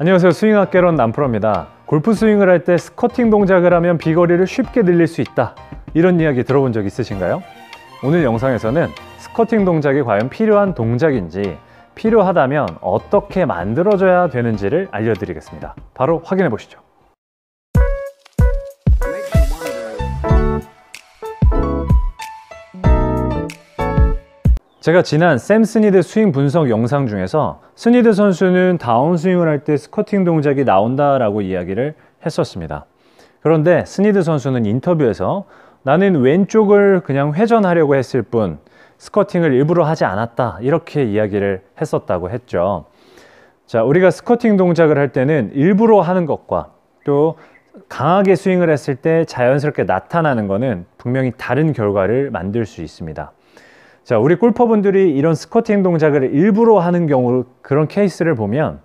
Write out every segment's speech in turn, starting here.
안녕하세요 스윙학개론 남프로입니다 골프 스윙을 할 때 스커팅 동작을 하면 비거리를 쉽게 늘릴 수 있다 이런 이야기 들어본 적 있으신가요? 오늘 영상에서는 스커팅 동작이 과연 필요한 동작인지 필요하다면 어떻게 만들어져야 되는지를 알려드리겠습니다 바로 확인해 보시죠 제가 지난 샘 스니드 스윙 분석 영상 중에서 스니드 선수는 다운 스윙을 할 때 스쿼팅 동작이 나온다라고 이야기를 했었습니다. 그런데 스니드 선수는 인터뷰에서 나는 왼쪽을 그냥 회전하려고 했을 뿐 스쿼팅을 일부러 하지 않았다 이렇게 이야기를 했었다고 했죠. 자, 우리가 스쿼팅 동작을 할 때는 일부러 하는 것과 또 강하게 스윙을 했을 때 자연스럽게 나타나는 것은 분명히 다른 결과를 만들 수 있습니다. 자, 우리 골퍼분들이 이런 스쿼팅 동작을 일부러 하는 경우 그런 케이스를 보면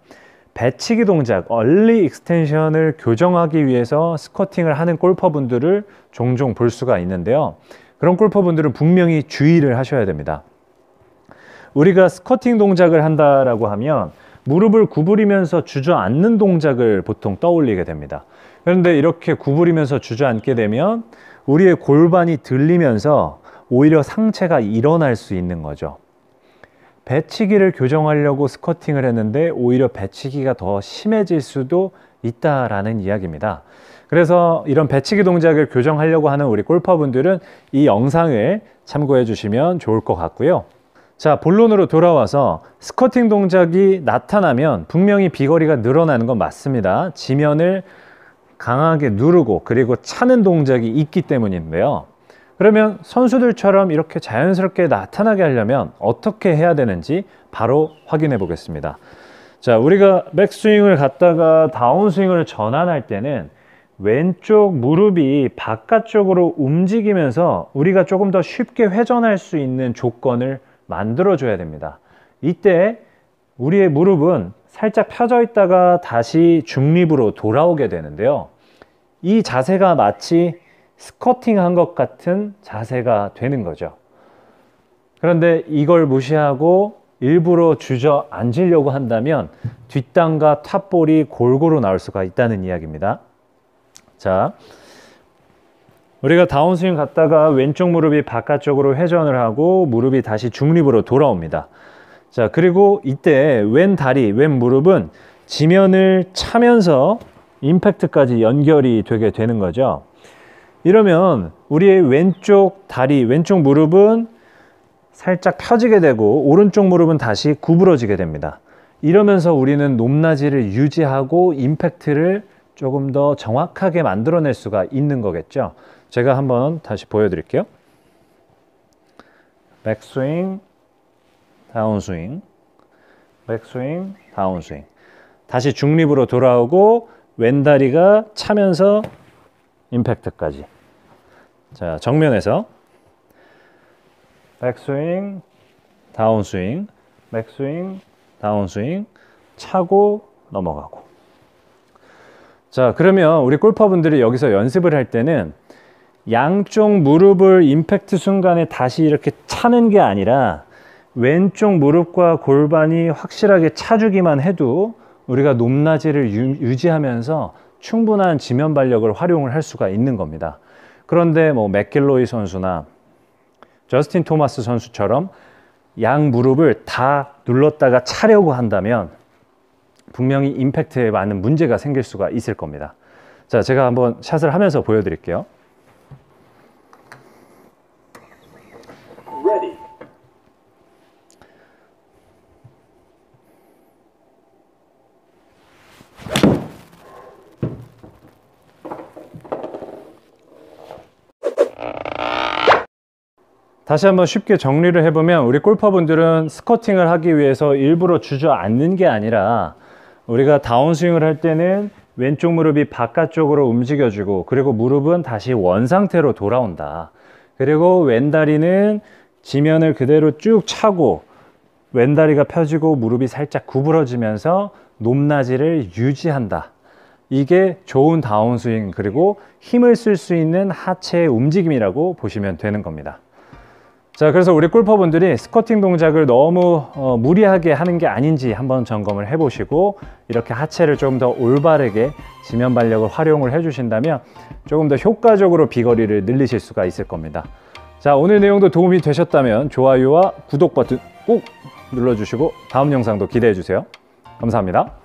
배치기 동작, 얼리 익스텐션을 교정하기 위해서 스쿼팅을 하는 골퍼분들을 종종 볼 수가 있는데요. 그런 골퍼분들은 분명히 주의를 하셔야 됩니다. 우리가 스쿼팅 동작을 한다라고 하면 무릎을 구부리면서 주저앉는 동작을 보통 떠올리게 됩니다. 그런데 이렇게 구부리면서 주저앉게 되면 우리의 골반이 들리면서 오히려 상체가 일어날 수 있는 거죠. 배치기를 교정하려고 스쿼팅을 했는데 오히려 배치기가 더 심해질 수도 있다라는 이야기입니다. 그래서 이런 배치기 동작을 교정하려고 하는 우리 골퍼분들은 이 영상을 참고해 주시면 좋을 것 같고요. 자, 본론으로 돌아와서 스쿼팅 동작이 나타나면 분명히 비거리가 늘어나는 건 맞습니다. 지면을 강하게 누르고 그리고 차는 동작이 있기 때문인데요. 그러면 선수들처럼 이렇게 자연스럽게 나타나게 하려면 어떻게 해야 되는지 바로 확인해 보겠습니다. 자, 우리가 백스윙을 갔다가 다운스윙을 전환할 때는 왼쪽 무릎이 바깥쪽으로 움직이면서 우리가 조금 더 쉽게 회전할 수 있는 조건을 만들어 줘야 됩니다. 이때 우리의 무릎은 살짝 펴져 있다가 다시 중립으로 돌아오게 되는데요. 이 자세가 마치 스커팅 한 것 같은 자세가 되는 거죠. 그런데 이걸 무시하고 일부러 주저앉으려고 한다면 뒷땅과 탑볼이 골고루 나올 수가 있다는 이야기입니다. 자, 우리가 다운스윙 갔다가 왼쪽 무릎이 바깥쪽으로 회전을 하고 무릎이 다시 중립으로 돌아옵니다. 자, 그리고 이때 왼 다리, 왼 무릎은 지면을 차면서 임팩트까지 연결이 되게 되는 거죠. 이러면 우리의 왼쪽 다리, 왼쪽 무릎은 살짝 펴지게 되고 오른쪽 무릎은 다시 구부러지게 됩니다. 이러면서 우리는 높낮이를 유지하고 임팩트를 조금 더 정확하게 만들어낼 수가 있는 거겠죠. 제가 한번 다시 보여드릴게요. 백스윙, 다운스윙, 백스윙, 다운스윙. 다시 중립으로 돌아오고 왼다리가 차면서 임팩트까지. 자, 정면에서 백스윙, 다운스윙, 백스윙, 다운스윙 차고 넘어가고 자 그러면 우리 골퍼분들이 여기서 연습을 할 때는 양쪽 무릎을 임팩트 순간에 다시 이렇게 차는 게 아니라 왼쪽 무릎과 골반이 확실하게 차주기만 해도 우리가 높낮이를 유지하면서 충분한 지면 발력을 활용을 할 수가 있는 겁니다. 그런데 뭐 맥길로이 선수나 저스틴 토마스 선수처럼 양 무릎을 다 눌렀다가 차려고 한다면 분명히 임팩트에 많은 문제가 생길 수가 있을 겁니다. 자, 제가 한번 샷을 하면서 보여드릴게요. 다시 한번 쉽게 정리를 해보면 우리 골퍼분들은 스커팅을 하기 위해서 일부러 주저앉는 게 아니라 우리가 다운스윙을 할 때는 왼쪽 무릎이 바깥쪽으로 움직여지고 그리고 무릎은 다시 원상태로 돌아온다. 그리고 왼다리는 지면을 그대로 쭉 차고 왼다리가 펴지고 무릎이 살짝 구부러지면서 높낮이를 유지한다. 이게 좋은 다운스윙 그리고 힘을 쓸 수 있는 하체의 움직임이라고 보시면 되는 겁니다. 자 그래서 우리 골퍼분들이 스쿼팅 동작을 너무 어, 무리하게 하는 게 아닌지 한번 점검을 해보시고 이렇게 하체를 좀 더 올바르게 지면 발력을 활용을 해주신다면 조금 더 효과적으로 비거리를 늘리실 수가 있을 겁니다 자 오늘 내용도 도움이 되셨다면 좋아요와 구독 버튼 꾹 눌러주시고 다음 영상도 기대해주세요 감사합니다